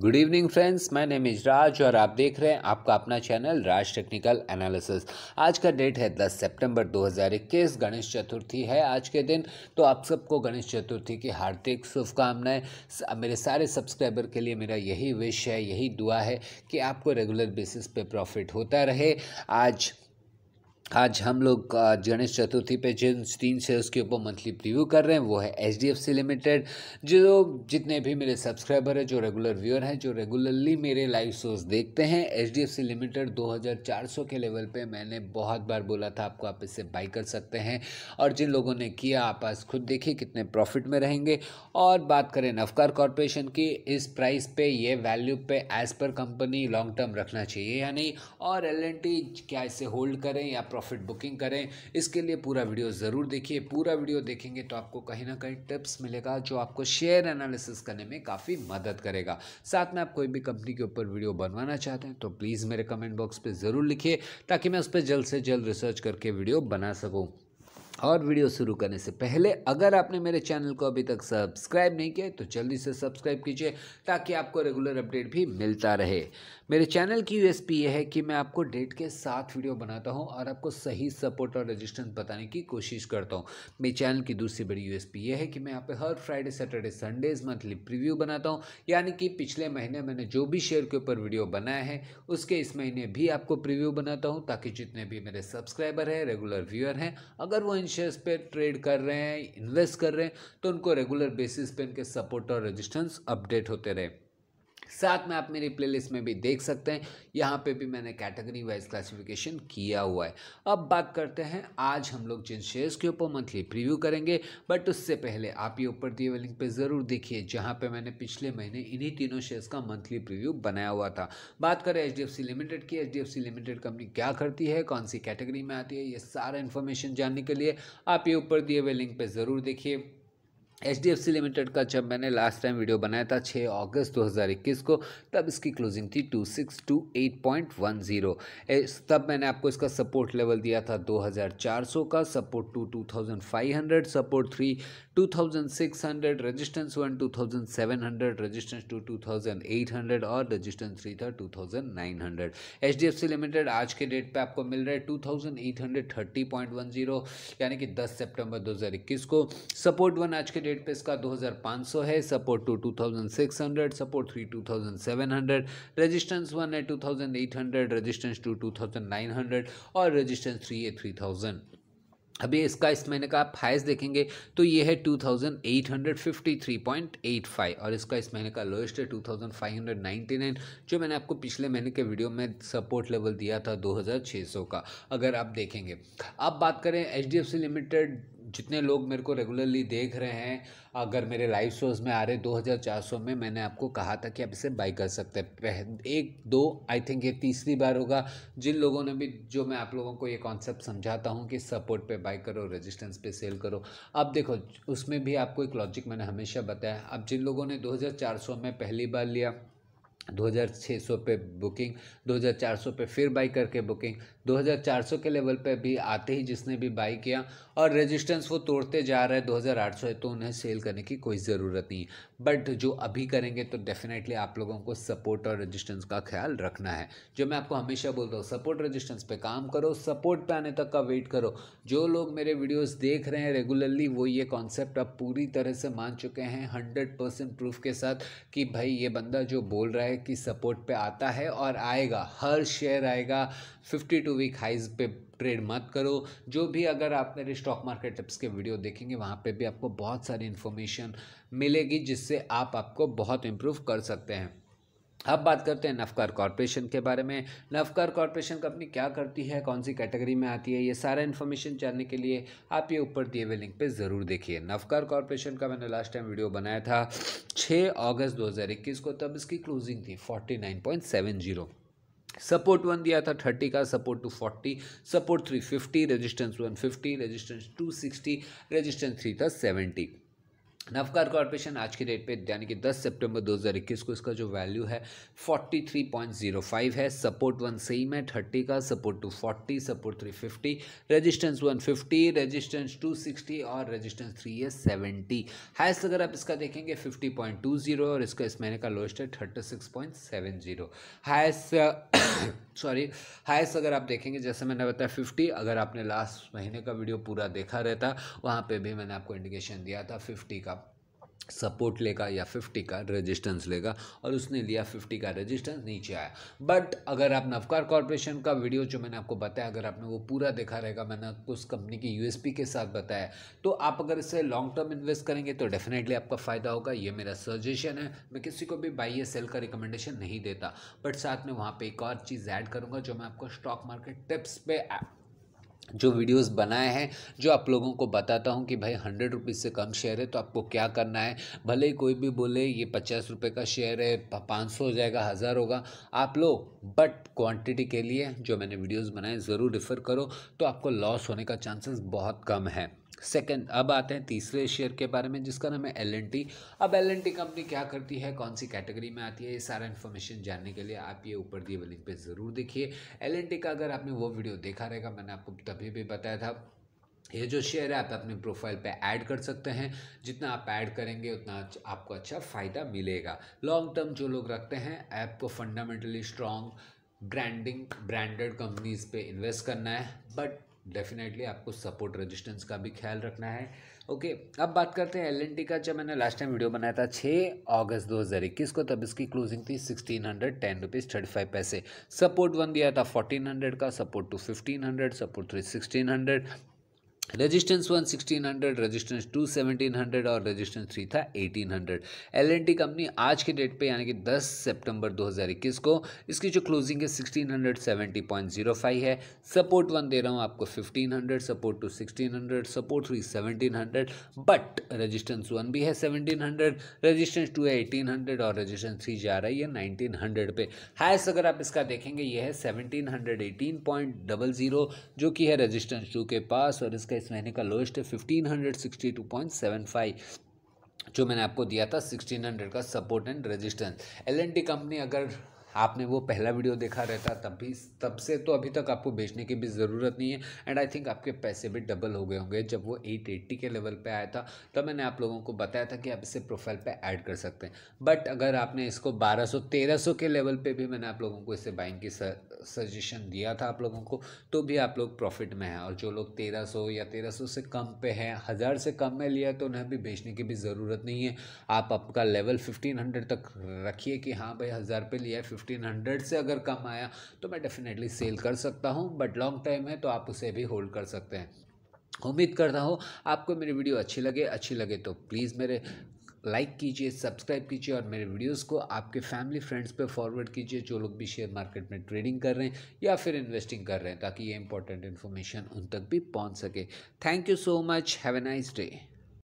good evening friends my name is Raj और आप देख रहे हैं आपका अपना चैनल राज टेक्निकल एनालिसिस आज का डेट है 10 सितंबर 2021 गणेश चतुर्थी है आज के दिन तो आप सबको गणेश चतुर्थी की हार्दिक शुभकामनाएं मेरे सारे सब्सक्राइबर के लिए मेरा यही विश है यही दुआ है कि आपको रेगुलर बेसिस पे प्रॉफिट होता रहे आज आज हम लोग गणेश चतुर्थी पे जिन तीन शेयर्स के ऊपर मंथली प्रिव्यू कर रहे हैं वो है H D F C limited जो जितने भी मेरे सब्सक्राइबर हैं जो रेगुलर व्यूअर हैं जो रेगुलरली मेरे लाइव शोज देखते हैं H D F C limited दो हज़ार चार सौ के लेवल पे मैंने बहुत बार बोला था आपको आप इससे बाई कर सकते हैं और जिन लोगों ने किया आप आज खुद देखिए कितने प्रॉफिट में रहेंगे और बात करें नवकार कॉरपोरेशन की इस प्राइस पे ये वैल्यू पे as per company long term रखना चाहिए या नहीं और एल क्या इसे होल्ड करें या प्रॉफिट बुकिंग करें इसके लिए पूरा वीडियो ज़रूर देखिए पूरा वीडियो देखेंगे तो आपको कहीं ना कहीं टिप्स मिलेगा जो आपको शेयर एनालिसिस करने में काफ़ी मदद करेगा साथ में आप कोई भी कंपनी के ऊपर वीडियो बनवाना चाहते हैं तो प्लीज़ मेरे कमेंट बॉक्स पर ज़रूर लिखिए ताकि मैं उस पर जल्द से जल्द रिसर्च करके वीडियो बना सकूँ और वीडियो शुरू करने से पहले अगर आपने मेरे चैनल को अभी तक सब्सक्राइब नहीं किया तो जल्दी से सब्सक्राइब कीजिए ताकि आपको रेगुलर अपडेट भी मिलता रहे मेरे चैनल की यूएसपी ये है कि मैं आपको डेट के साथ वीडियो बनाता हूँ और आपको सही सपोर्ट और रजिस्टेंस बताने की कोशिश करता हूँ मेरे चैनल की दूसरी बड़ी यूएसपी ये है कि मैं यहाँ पर हर Friday Saturday Sundays monthly preview बनाता हूँ यानी कि पिछले महीने मैंने जो भी शेयर के ऊपर वीडियो बनाया है उसके इस महीने भी आपको प्रिव्यू बनाता हूँ ताकि जितने भी मेरे सब्सक्राइबर हैं रेगुलर व्यूअर हैं अगर वो शेयर्स पे ट्रेड कर रहे हैं इन्वेस्ट कर रहे हैं तो उनको रेगुलर बेसिस पे इनके सपोर्ट और रेजिस्टेंस अपडेट होते रहे साथ में आप मेरी प्लेलिस्ट में भी देख सकते हैं यहाँ पे भी मैंने कैटेगरी वाइज क्लासिफिकेशन किया हुआ है अब बात करते हैं आज हम लोग जिन शेयर्स के ऊपर मंथली प्रीव्यू करेंगे बट उससे पहले आप ये ऊपर दिए हुए लिंक पे ज़रूर देखिए जहाँ पे मैंने पिछले महीने इन्हीं तीनों शेयर्स का मंथली प्रिव्यू बनाया हुआ था बात करें एच लिमिटेड की एच लिमिटेड कंपनी क्या करती है कौन सी कैटेगरी में आती है ये सारा इन्फॉर्मेशन जानने के लिए आप ये ऊपर दिए हुए लिंक पर ज़रूर देखिए H D F C limited का जब मैंने लास्ट टाइम वीडियो बनाया था 6 अगस्त 2021 को तब इसकी क्लोजिंग थी 2628.10 तब मैंने आपको इसका सपोर्ट लेवल दिया था 2400 का support two 2500 support three 2600 resistance one 2700 resistance two 2800 और रेजिस्टेंस थ्री था 2900 एचडीएफसी लिमिटेड आज के डेट पे आपको मिल रहा है 2830.10 यानी कि 10 सितंबर 2021 को सपोर्ट वन आज के डेट पे इसका 2500 है support two 2600 support three 2700 resistance one है 2800 रेजिस्टेंस टू 2900 और रेजिस्टेंस थ्री है थ्री अभी इसका इस महीने का आप हाइस देखेंगे तो ये है two thousand eight hundred fifty three point eight five और इसका इस महीने का लोएस्ट है two thousand five hundred ninety nine जो मैंने आपको पिछले महीने के वीडियो में सपोर्ट लेवल दिया था दो हज़ार छः सौ का अगर आप देखेंगे अब बात करें H D F C limited जितने लोग मेरे को रेगुलरली देख रहे हैं अगर मेरे लाइव शोज़ में आ रहे 2400 में मैंने आपको कहा था कि आप इसे बाई कर सकते हैं एक दो आई थिंक ये तीसरी बार होगा जिन लोगों ने भी जो मैं आप लोगों को ये कॉन्सेप्ट समझाता हूँ कि सपोर्ट पे बाई करो रेजिस्टेंस पे सेल करो अब देखो उसमें भी आपको एक लॉजिक मैंने हमेशा बताया अब जिन लोगों ने दो में पहली बार लिया दो हज़ार छः सौ पे बुकिंग दो हज़ार चार सौ पे फिर बाई करके बुकिंग दो हज़ार चार सौ के लेवल पे भी आते ही जिसने भी बाई किया और रेजिस्टेंस वो तोड़ते जा रहा है दो हज़ार आठ सौ है तो उन्हें सेल करने की कोई ज़रूरत नहीं बट जो अभी करेंगे तो डेफिनेटली आप लोगों को सपोर्ट और रजिस्टेंस का ख्याल रखना है जो मैं आपको हमेशा बोलता हूँ सपोर्ट रजिस्टेंस पर काम करो सपोर्ट पर आने तक का वेट करो जो लोग मेरे वीडियोज़ देख रहे हैं रेगुलरली वो ये कॉन्सेप्ट अब पूरी तरह से मान चुके हैं हंड्रेड परसेंट प्रूफ के साथ कि भाई ये बंदा जो बोल रहा है की सपोर्ट पे आता है और आएगा हर शेयर आएगा 52 वीक हाइज पे ट्रेड मत करो जो भी अगर आप मेरे स्टॉक मार्केट टिप्स के वीडियो देखेंगे वहाँ पे भी आपको बहुत सारी इन्फॉर्मेशन मिलेगी जिससे आप आपको बहुत इम्प्रूव कर सकते हैं अब बात करते हैं नफकार कॉरपोरेशन के बारे में नफकार कॉरपोरेशन कंपनी क्या करती है कौन सी कैटेगरी में आती है ये सारा इन्फॉर्मेशन जानने के लिए आप ये ऊपर दिए हुए लिंक पे ज़रूर देखिए नफकार कॉरपोरेशन का मैंने लास्ट टाइम वीडियो बनाया था 6 अगस्त 2021 को तब इसकी क्लोजिंग थी 49.70 सपोर्ट वन दिया था थर्टी का support two forty support three fifty resistance one fifty resistance two sixty resistance three था सेवेंटी नवकार कॉरपोरेशन आज की डेट पे यानी कि 10 सितंबर 2021 को इसका जो वैल्यू है 43.05 है सपोर्ट वन सेम है 30 का support two 40 support 350 resistance 150 resistance 260 और रेजिस्टेंस थ्री है 70 हाइस्ट अगर आप इसका देखेंगे 50.20 और इसका इस महीने का लोएस्ट है 36.70 हाइस्ट सॉरी हाइस्ट अगर आप देखेंगे जैसे मैंने बताया फिफ्टी अगर आपने लास्ट महीने का वीडियो पूरा देखा रहता वहाँ पर भी मैंने आपको इंडिकेशन दिया था फिफ्टी का सपोर्ट लेगा या 50 का रेजिस्टेंस लेगा और उसने लिया 50 का रेजिस्टेंस नीचे आया बट अगर आप नवकार कॉरपोरेशन का वीडियो जो मैंने आपको बताया अगर आपने वो पूरा देखा रहेगा मैंने आपको उस कंपनी की यूएसपी के साथ बताया तो आप अगर इसे लॉन्ग टर्म इन्वेस्ट करेंगे तो डेफिनेटली आपका फ़ायदा होगा ये मेरा सजेशन है मैं किसी को भी बाई या सेल का रिकमेंडेशन नहीं देता बट साथ में वहाँ पर एक और चीज़ ऐड करूँगा जो मैं आपको स्टॉक मार्केट टिप्स पे जो वीडियोस बनाए हैं जो आप लोगों को बताता हूँ कि भाई हंड्रेड रुपीज़ से कम शेयर है तो आपको क्या करना है भले ही कोई भी बोले ये पचास रुपये का शेयर है पाँच सौ हो जाएगा हज़ार होगा आप लोग बट क्वांटिटी के लिए जो मैंने वीडियोस बनाए ज़रूर रिफ़र करो तो आपको लॉस होने का चांसेस बहुत कम है सेकंड अब आते हैं तीसरे शेयर के बारे में जिसका नाम है एल एन टी अब एल टी कंपनी क्या करती है कौन सी कैटेगरी में आती है ये सारा इन्फॉर्मेशन जानने के लिए आप ये ऊपर दिए लिंक पे ज़रूर देखिए एल टी का अगर आपने वो वीडियो देखा रहेगा मैंने आपको तभी भी बताया था ये जो शेयर है आप अपने प्रोफाइल पे ऐड कर सकते हैं जितना आप ऐड करेंगे उतना आपको अच्छा फ़ायदा मिलेगा लॉन्ग टर्म जो लोग रखते हैं ऐप को fundamentally strong branding branded companies पे इन्वेस्ट करना है बट डेफिनेटली आपको सपोर्ट रेजिस्टेंस का भी ख्याल रखना है ओके okay, अब बात करते हैं एल का जब मैंने लास्ट टाइम वीडियो बनाया था 6 अगस्त 2021 को तब इसकी क्लोजिंग थी sixteen hundred ten rupees thirty five पैसे सपोर्ट वन दिया था फोर्टीन हंड्रेड का support two fifteen hundred support three sixteen hundred resistance one sixteen hundred resistance two seventeen hundred और रेजिस्टेंस थ्री था eighteen hundred L N T company आज के date पे यानी कि दस सितंबर इक्कीस को इसकी जो क्लोजिंग है sixteen hundred seventy point zero five है सपोर्ट वन दे रहा हूँ आपको fifteen hundred support two sixteen hundred support three seventeen hundred but resistance one भी है सेवनटीन हंड्रेड रजिस्टेंस टू है एटीन हंड्रेड और रजिस्टेंस थ्री जा रही है नाइनटीन हंड्रेड पे हाइस अगर आप इसका देखेंगे ये है seventeen hundred eighteen point double zero जो कि है रजिस्टेंस टू के पास और इसका इस महीने का लोएस्ट है fifteen hundred sixty two point seven five जो मैंने आपको दिया था सिक्सटीन हंड्रेड का support and resistance L T company अगर आपने वो पहला वीडियो देखा रहता तब भी तब से तो अभी तक आपको बेचने की भी ज़रूरत नहीं है एंड आई थिंक आपके पैसे भी डबल हो गए होंगे जब वो एट एट्टी के लेवल पे आया था तब मैंने आप लोगों को बताया था कि आप इसे प्रोफाइल पे ऐड कर सकते हैं बट अगर आपने इसको तेरह सौ के लेवल पे भी मैंने आप लोगों को इसे बाइंग की सजेशन दिया था आप लोगों को तो भी आप लोग प्रॉफिट में हैं और जो लोग तेरह या तेरह से कम पे हैं हज़ार से कम में लिया तो उन्हें भी बेचने की भी ज़रूरत नहीं है आप आपका लेवल फिफ्टीन तक रखिए कि हाँ भाई हज़ार पे लिया है फिफ्टीन हंड्रेड से अगर कम आया तो मैं डेफिनेटली सेल कर सकता हूँ बट लॉन्ग टाइम है तो आप उसे भी होल्ड कर सकते हैं उम्मीद करता हूँ आपको मेरी वीडियो अच्छी लगे अच्छी लगे तो प्लीज़ मेरे लाइक कीजिए सब्सक्राइब कीजिए और मेरे वीडियोस को आपके फैमिली फ्रेंड्स पे फॉरवर्ड कीजिए जो लोग भी शेयर मार्केट में ट्रेडिंग कर रहे हैं या फिर इन्वेस्टिंग कर रहे हैं ताकि ये इंपॉर्टेंट इन्फॉर्मेशन उन तक भी पहुंच सके thank you so much have a nice day